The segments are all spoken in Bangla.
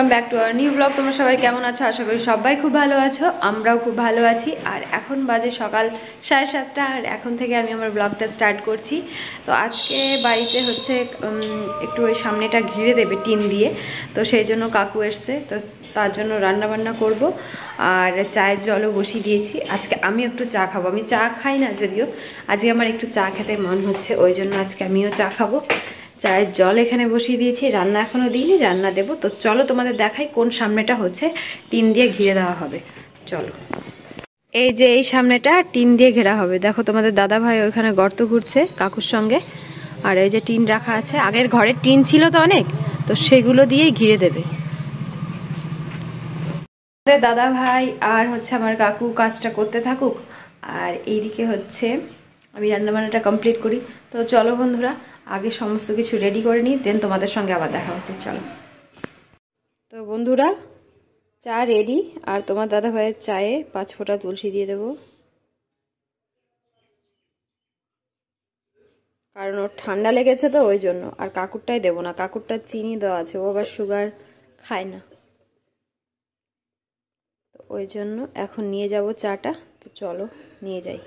welcome back to our new blog তোমরা সবাই কেমন আছো আশা করি সবাই খুব ভালো আছো আমরাও খুব ভালো আছি আর এখন বাজে সকাল সাড়ে সাতটা আর এখন থেকে আমি আমার ব্লগটা স্টার্ট করছি তো আজকে বাড়িতে হচ্ছে একটু ওই সামনেটা ঘিরে দেবে টিন দিয়ে তো সেই জন্য কাকু এসছে তো তার জন্য রান্না বান্না করব আর চায়ের জলও বসিয়ে দিয়েছি আজকে আমি একটু চা খাবো আমি চা খাই না যদিও আজকে আমার একটু চা খেতে মন হচ্ছে ওই জন্য আজকে আমিও চা খাবো চায়ের জল এখানে বসিয়ে দিয়েছি রান্না এখনো দিইনি রান্না দেব তো চলো তোমাদের দেখাই কোন সামনেটা হচ্ছে টিন দিয়ে ঘিরে দেওয়া হবে চলো এই যে এই সামনেটা টিন দিয়ে ঘেরা হবে দেখো তোমাদের দাদা ভাই ওইখানে গর্ত ঘুরছে কাকুর সঙ্গে আর এই যে টিন রাখা আছে আগের ঘরে টিন ছিল তো অনেক তো সেগুলো দিয়ে ঘিরে দেবে দাদা ভাই আর হচ্ছে আমার কাকু কাজটা করতে থাকুক আর এইদিকে হচ্ছে আমি রান্নাবান্নাটা কমপ্লিট করি তো চলো বন্ধুরা আগে সমস্ত কিছু রেডি করে নিই দেন তোমাদের সঙ্গে আবার দেখা হচ্ছে চলো তো বন্ধুরা চা রেডি আর তোমার দাদা ভাইয়ের চায়ে পাঁচ ফোঁটা তুলসী দিয়ে দেব কারণ ওর ঠান্ডা লেগেছে তো ওই জন্য আর কাকুরটাই দেবো না কাকুরটা চিনি দেওয়া আছে ও আবার সুগার খায় না তো ওই জন্য এখন নিয়ে যাব চাটা তো চলো নিয়ে যাই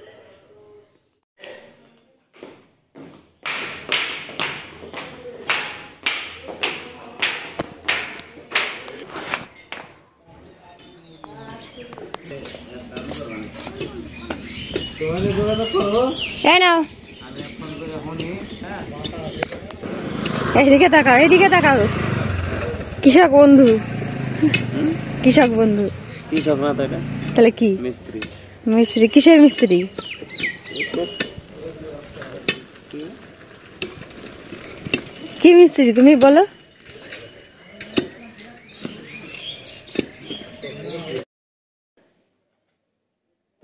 এইদিকে তাকাও এইদিকে তাকাও কৃষক বন্ধু কৃষক বন্ধু কৃষক না তাহলে কি মিস্ত্রি মিস্ত্রি কিসের মিস্ত্রি কি মিস্ত্রি তুমি বলো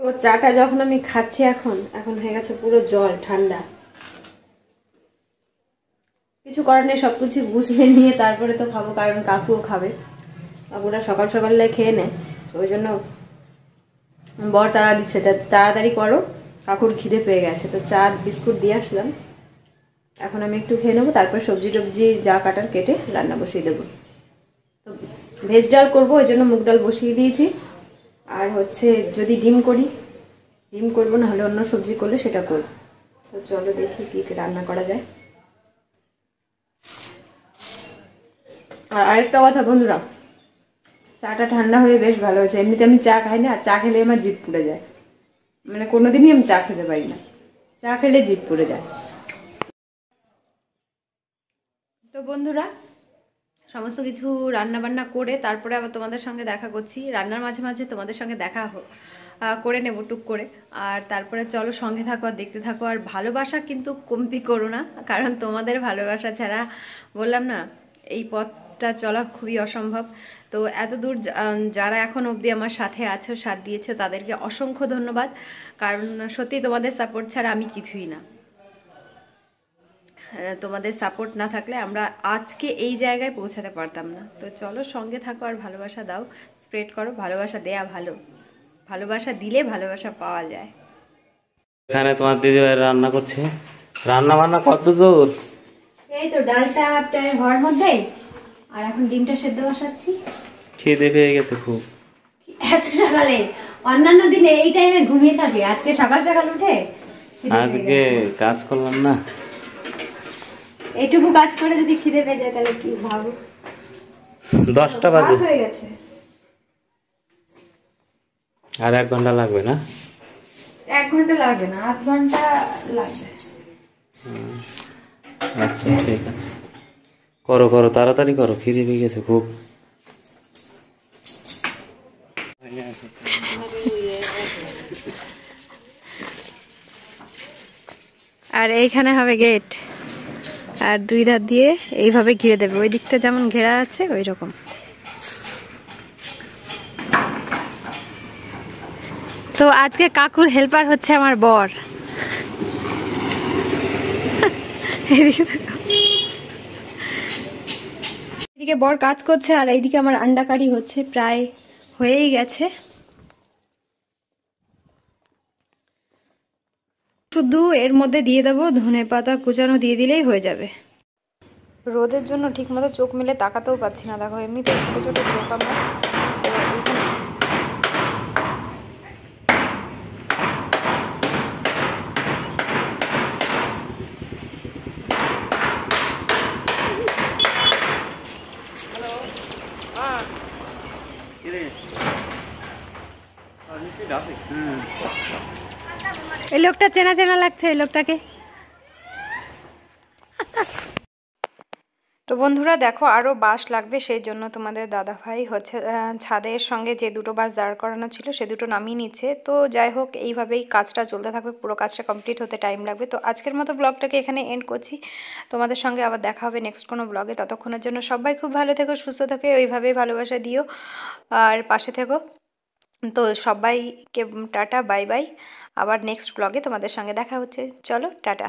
ও চাটা যখন আমি খাচ্ছি এখন এখন হয়ে গেছে পুরো জল ঠান্ডা কিছু করার নেই সব কিছু গুছিয়ে নিয়ে তারপরে তো খাবো কারণ কাকুও খাবে কাকুরা সকাল সকালে খেয়ে নেয় ওই জন্য বর তারা দিচ্ছে তাড়াতাড়ি করো কাকুর খিদে পেয়ে গেছে তো চা বিস্কুট দিয়ে আসলাম এখন আমি একটু খেয়ে নেবো তারপর সবজি টবজি যা কাটার কেটে রান্না বসিয়ে দেবো তো ভেজ ডাল করবো ওই জন্য মুগ ডাল বসিয়ে দিয়েছি আর হচ্ছে যদি ডিম করি ডিম করবো না হলে অন্য সবজি করলে সেটা করব তো চলো দেখি কী রান্না করা যায় আর আরেকটা কথা বন্ধুরা চাটা ঠান্ডা হয়ে বেশ ভালো হয়েছে এমনিতে আমি চা খাই না চা খেলে আমার জিপ পুড়ে যায় মানে কোনোদিনই আমি চা খেতে পারি না চা খেলে জিপ পুড়ে যায় তো বন্ধুরা সমস্ত কিছু রান্না বান্না করে তারপরে আবার তোমাদের সঙ্গে দেখা করছি রান্নার মাঝে মাঝে তোমাদের সঙ্গে দেখা করে নেব টুক করে আর তারপরে চলো সঙ্গে থাকো আর দেখতে থাকো আর ভালোবাসা কিন্তু কমতি করো না কারণ তোমাদের ভালোবাসা ছাড়া বললাম না এই পথটা চলা খুবই অসম্ভব তো এত দূর যারা এখন অবধি আমার সাথে আছো সাথ দিয়েছে তাদেরকে অসংখ্য ধন্যবাদ কারণ সত্যি তোমাদের সাপোর্ট ছাড়া আমি কিছুই না হ্যাঁ, তোমাদের সাপোর্ট না থাকলে আমরা আজকে এই জায়গায় পৌঁছাতে পারতাম না তো চলো সঙ্গে থাকো আর ভালোবাসা দাও স্প্রেড করো ভালোবাসা দেয়া ভালো ভালোবাসা দিলে ভালোবাসা পাওয়া যায় এখানে তোমার দিদি রান্না করছে রান্না বান্না কত দূর এই তো ডালটা আপটায় হওয়ার মধ্যে আর এখন ডিমটা সেদ্ধ বসাচ্ছি খেতে পেয়ে গেছে খুব এত সকালে অন্যান্য দিনে এই টাইমে ঘুমিয়ে থাকি আজকে সকাল সকাল উঠে আজকে কাজ করলাম না এটুকু কাজ করে যদি খিদে পেয়ে যায় তাহলে কি ভাবো দশটা বাজে হয়ে গেছে আর এক ঘন্টা লাগবে না এক ঘন্টা লাগবে না আধ ঘন্টা লাগবে আচ্ছা ঠিক আছে করো করো তাড়াতাড়ি করো খিদে পেয়ে গেছে খুব আর এইখানে হবে গেট আর দুই ধার দিয়ে এইভাবে ঘিরে দেবে ওই দিকটা যেমন ঘেরা আছে ওই রকম তো আজকে কাকুর হেল্পার হচ্ছে আমার বর এদিকে বর কাজ করছে আর এইদিকে আমার আন্ডা কারি হচ্ছে প্রায় হয়েই গেছে শুধু এর মধ্যে দিয়ে দেবো ধনে পাতা কুচানো দিয়ে দিলেই হয়ে যাবে রোদের জন্য ঠিকমতো চোখ মিলে তাকাতেও পাচ্ছি না দেখো এমনিতে ছোটো ছোটো চোখ আমার এই লোকটা চেনা চেনা লাগছে এই লোকটাকে তো বন্ধুরা দেখো আরও বাস লাগবে সেই জন্য তোমাদের দাদাভাই হচ্ছে ছাদের সঙ্গে যে দুটো বাস দাঁড় করানো ছিল সে দুটো নামিয়ে নিচ্ছে তো যাই হোক এইভাবেই কাজটা চলতে থাকবে পুরো কাজটা কমপ্লিট হতে টাইম লাগবে তো আজকের মতো ব্লগটাকে এখানে এন্ড করছি তোমাদের সঙ্গে আবার দেখা হবে নেক্সট কোনো ব্লগে ততক্ষণের জন্য সবাই খুব ভালো থেকো সুস্থ থেকে ওইভাবেই ভালোবাসা দিও আর পাশে থেকো তো সবাইকে টাটা বাই বাই আবার নেক্সট ব্লগে তোমাদের সঙ্গে দেখা হচ্ছে চলো টাটা